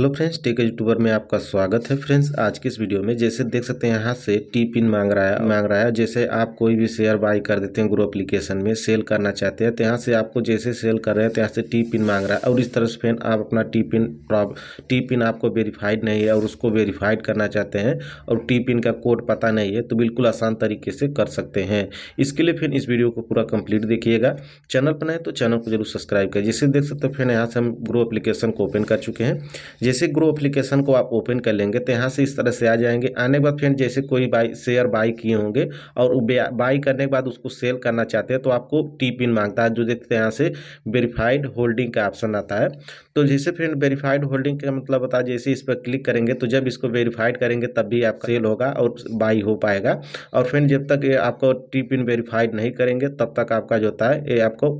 hello friends tech YouTuber में आपका स्वागत है फ्रेंड्स आज की इस वीडियो में जैसे देख सकते हैं यहाँ से टी पिन मांग रहा है मांग रहा है जैसे आप कोई भी शेयर बाई कर देते हैं ग्रो एप्लीकेशन में सेल करना चाहते हैं तो यहाँ से आपको जैसे सेल कर रहे हैं तो यहाँ से टी पिन मांग रहा है और इस तरह से फ्रेंड आप अपना टी पिन टी पिन आपको वेरीफाइड नहीं है और उसको वेरीफाइड करना चाहते हैं और टी पिन का कोड पता नहीं है तो बिल्कुल आसान तरीके से कर सकते हैं इसके लिए फिर इस वीडियो को पूरा कंप्लीट देखिएगा चैनल पर नहीं तो चैनल को जरूर सब्सक्राइब करें जैसे देख सकते हैं फ्रेंड यहाँ से हम ग्रो एप्लीकेशन को ओपन कर चुके हैं जैसे ग्रो एप्लीकेशन को आप ओपन कर लेंगे तो यहाँ से इस तरह से आ जाएंगे आने के बाद फ्रेंड जैसे कोई बाई शेयर बाई किए होंगे और बाई करने के बाद उसको सेल करना चाहते हैं तो आपको टी पिन मांगता है जो देखते हैं यहाँ से वेरीफाइड होल्डिंग का ऑप्शन आता है तो जैसे फ्रेंड वेरीफाइड होल्डिंग का मतलब बता जैसे इस पर क्लिक करेंगे तो जब इसको वेरीफाइड करेंगे तब भी आपका सेल होगा और बाई हो पाएगा और फ्रेंड जब तक ये आपको टी पिन वेरीफाइड नहीं करेंगे तब तक आपका जो होता है ये आपको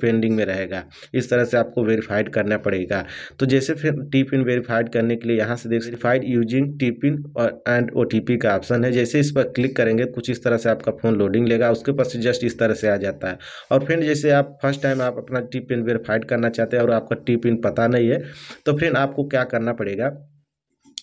पेंडिंग में रहेगा इस तरह से आपको वेरीफाइड करना पड़ेगा तो जैसे फिर टी पिन वेरीफाइड करने के लिए यहाँ से देख वेरीफाइड यूजिंग टी और एंड ओ का ऑप्शन है जैसे इस पर क्लिक करेंगे कुछ इस तरह से आपका फ़ोन लोडिंग लेगा उसके पास जस्ट इस तरह से आ जाता है और फ्रेंड जैसे आप फर्स्ट टाइम आप अपना टी पिन वेरीफाइड करना चाहते हैं और आपका टी पिन पता नहीं है तो फ्रेंड आपको क्या करना पड़ेगा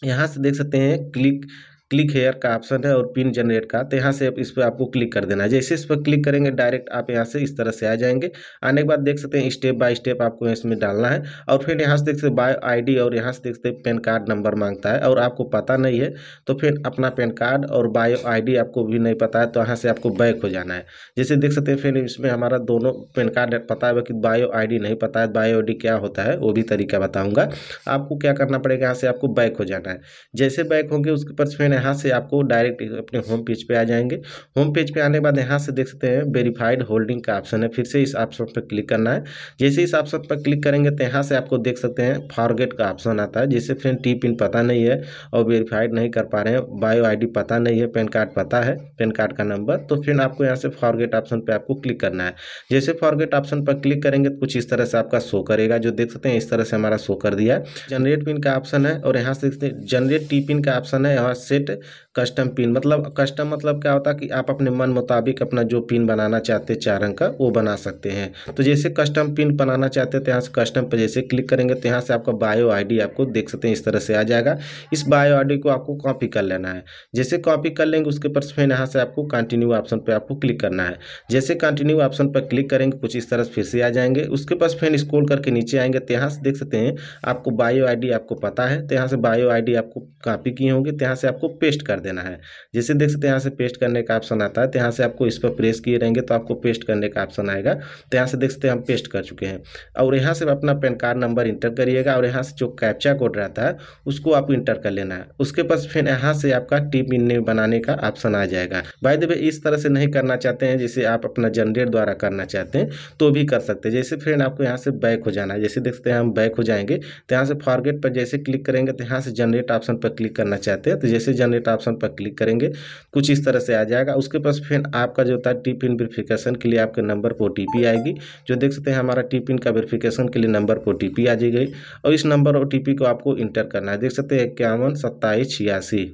यहाँ से देख सकते हैं क्लिक क्लिक हेयर का ऑप्शन है और पिन जनरेट का तो यहाँ से आप इस पर आपको क्लिक कर देना है जैसे इस पर क्लिक करेंगे डायरेक्ट आप यहाँ से इस तरह से आ जाएंगे आने के बाद देख सकते हैं स्टेप बाय स्टेप आपको इसमें डालना है और फिर यहाँ से देख सकते बायो आईडी और यहाँ से देख सकते पैन कार्ड नंबर मांगता है और आपको पता नहीं है तो फिर अपना पैन कार्ड और बायो आई आपको भी नहीं पता है तो यहाँ से आपको बैक हो जाना है जैसे देख सकते हैं फिर इसमें हमारा दोनों पैन कार्ड पता है कि बायो आई नहीं पता है बायो आई क्या होता है वो भी तरीका बताऊँगा आपको क्या करना पड़ेगा यहाँ से आपको बैक हो जाना है जैसे बैक होंगे उसके पर फिर यहाँ से आपको डायरेक्ट अपने होम पेज पे आ जाएंगे होम पेज पे आने के बाद यहाँ से देख सकते हैं वेरीफाइड होल्डिंग का ऑप्शन है फिर से इस ऑप्शन पर क्लिक करना है जैसे इस ऑप्शन पर क्लिक करेंगे तो यहाँ से आपको देख सकते हैं फॉरगेट का ऑप्शन आता है जैसे फ्रेंड टी पिन पता नहीं है और वेरीफाइड नहीं कर पा रहे हैं बायो आई पता नहीं है पैन कार्ड पता है पैन कार्ड का नंबर तो फिर आपको यहाँ से फॉरगेट ऑप्शन पर आपको क्लिक करना है जैसे फॉरगेट ऑप्शन पर क्लिक करेंगे तो कुछ इस तरह से आपका शो करेगा जो देख सकते हैं इस तरह से हमारा शो कर दिया जनरेट पिन का ऑप्शन है और यहाँ से जनरेट टी पिन का ऑप्शन है यहाँ सेट सेट कस्टम पिन मतलब कस्टम मतलब क्या होता है कि आप अपने मन मुताबिक अपना जो पिन बनाना चाहते हैं चार अंक का वो बना सकते हैं तो जैसे कस्टम पिन बनाना चाहते हैं तो यहाँ से कस्टम पर जैसे क्लिक करेंगे तो यहाँ से आपका बायो आई आपको देख सकते हैं इस तरह से आ जाएगा इस बायो आईडी को आपको कॉपी कर लेना है जैसे कॉपी कर लेंगे उसके पर फिर यहाँ से आपको कंटिन्यू ऑप्शन पर आपको क्लिक करना है जैसे कंटिन्यू ऑप्शन पर क्लिक करेंगे कुछ इस तरह से फिर से आ जाएंगे उसके पास फिर स्क्रोल करके नीचे आएंगे तो यहाँ से देख सकते हैं आपको बायो आईडी आपको पता है तो यहाँ से बायो आईडी आपको कॉपी किए होंगे तो यहाँ से आपको पेस्ट कर देना है जैसे देख सकते हैं यहाँ से पेस्ट करने का ऑप्शन आता है तो यहाँ से आपको इस पर प्रेस किए रहेंगे तो आपको पेस्ट करने का ऑप्शन आएगा तो यहाँ से देख सकते हैं हम पेस्ट कर चुके हैं और यहाँ से अपना पैन कार्ड नंबर इंटर करिएगा और यहाँ से जो कैप्चा कोड रहता है उसको आप इंटर कर लेना है उसके पास फिर यहाँ से आपका टीम इन बनाने का ऑप्शन आ जाएगा बाय द वे इस तरह से नहीं करना चाहते हैं जैसे आप अपना जनरेट द्वारा करना चाहते हैं तो भी कर सकते हैं जैसे फ्रेंड आपको यहाँ से बैक हो जाना है जैसे सकते हैं हम बैक हो जाएंगे तो यहाँ से फॉरगेट पर जैसे क्लिक करेंगे तो यहाँ से जनरेट ऑप्शन पर क्लिक करना चाहते हैं तो जैसे जनरेट जनरेट ऑप्शन तो पर क्लिक करेंगे कुछ इस तरह से आ जाएगा उसके पास फिर आपका जो होता है टी पिन वेरिफिकेशन के लिए आपके नंबर पर ओ आएगी जो देख सकते हैं हमारा टी पिन का वेरिफिकेशन के लिए नंबर पर ओ आ जाएगी और इस नंबर ओ को आपको इंटर करना है देख सकते हैं इक्यावन सत्ताईस छियासी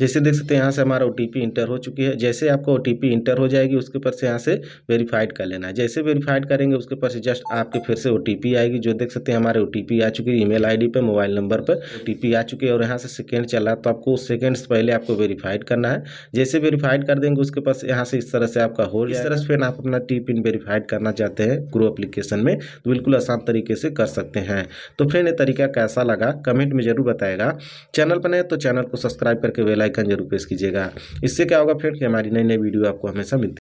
जैसे देख सकते हैं यहाँ से हमारा ओ इंटर हो चुकी है जैसे आपका ओ इंटर हो जाएगी उसके ऊपर से यहाँ से वेरीफाइड कर लेना है जैसे वेरीफाइड करेंगे उसके ऊपर से जस्ट आपके फिर से ओ आएगी जो देख सकते हैं हमारे ओ आ चुकी है ई मेल पे मोबाइल नंबर पर ओ आ चुकी है और यहाँ से सेकेंड चल रहा है तो आपको उस सेकेंड से पहले आपको वेरीफाइड करना है जैसे वेरीफाइड कर देंगे उसके पास यहाँ से इस तरह से आपका हो इस तरह से फिर आप अपना टी पिन वेरीफाइड करना चाहते हैं ग्रो एप्लीकेशन में तो बिल्कुल आसान तरीके से कर सकते हैं तो फ्रेंड ये तरीका कैसा लगा कमेंट में जरूर बताएगा चैनल पर नहीं तो चैनल को सब्सक्राइब करके वेला बेलाइकन जरूर प्रेस कीजिएगा इससे क्या होगा फ्रेंड कि हमारी नई नई वीडियो आपको हमेशा मिलती